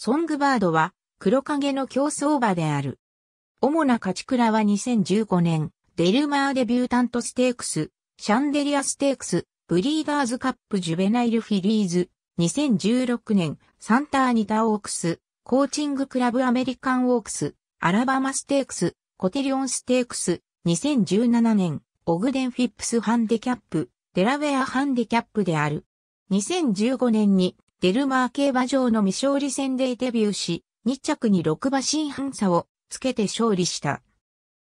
ソングバードは黒影の競争馬である。主な勝ち倉は2015年、デルマーデビュータントステークス、シャンデリアステークス、ブリーダーズカップジュベナイルフィリーズ、2016年、サンターニタオークス、コーチングクラブアメリカンオークス、アラバマステークス、コテリオンステークス、2017年、オグデンフィップスハンデキャップ、デラウェアハンデキャップである。2015年にデルマー競馬場の未勝利戦でデビューし、2着に6馬身半差をつけて勝利した。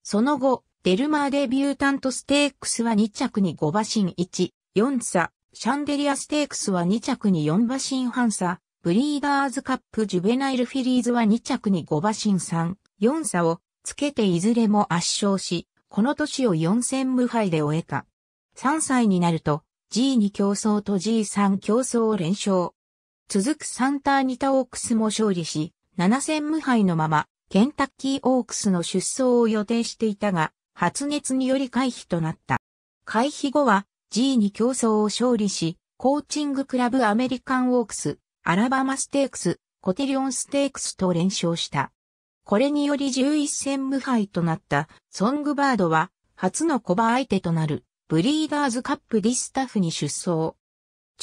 その後、デルマーデビュータントステークスは2着に5馬身1、4差、シャンデリアステークスは2着に4馬身半差、ブリーダーズカップジュベナイルフィリーズは2着に5馬身3、4差をつけていずれも圧勝し、この年を4戦無敗で終えた。3歳になると G2 競争と G3 競争を連勝。続くサンターニタオークスも勝利し、7戦無敗のまま、ケンタッキーオークスの出走を予定していたが、発熱により回避となった。回避後は、G に競争を勝利し、コーチングクラブアメリカンオークス、アラバマステークス、コテリオンステークスと連勝した。これにより11戦無敗となったソングバードは初のコバ相手となるブリーダーズカップディスタフに出走。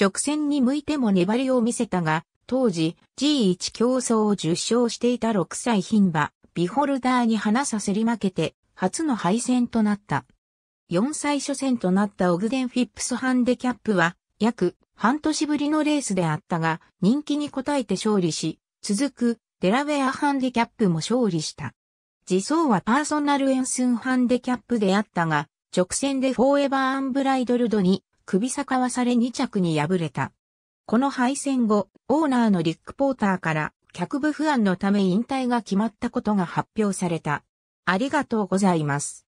直線に向いても粘りを見せたが、当時 G1 競争を10勝していた6歳牝馬、ビホルダーに花させり負けて、初の敗戦となった。4歳初戦となったオグデンフィップスハンデキャップは、約半年ぶりのレースであったが、人気に応えて勝利し、続くデラウェアハンデキャップも勝利した。自走はパーソナルエンスンハンデキャップであったが、直線でフォーエバーアンブライドルドに首逆はされ2着に敗れた。この敗戦後、オーナーのリック・ポーターから脚部不安のため引退が決まったことが発表された。ありがとうございます。